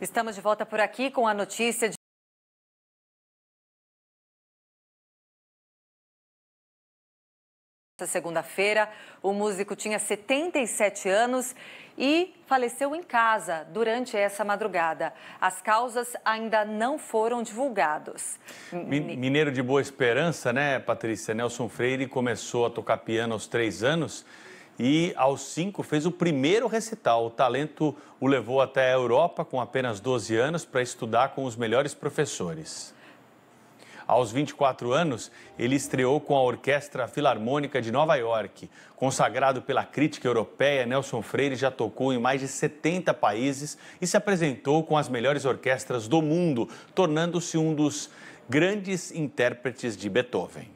Estamos de volta por aqui com a notícia de. Essa segunda-feira, o músico tinha 77 anos e faleceu em casa durante essa madrugada. As causas ainda não foram divulgadas. Mineiro de Boa Esperança, né, Patrícia? Nelson Freire começou a tocar piano aos três anos e, aos cinco, fez o primeiro recital. O talento o levou até a Europa com apenas 12 anos para estudar com os melhores professores. Aos 24 anos, ele estreou com a Orquestra Filarmônica de Nova York. Consagrado pela crítica europeia, Nelson Freire já tocou em mais de 70 países e se apresentou com as melhores orquestras do mundo, tornando-se um dos grandes intérpretes de Beethoven.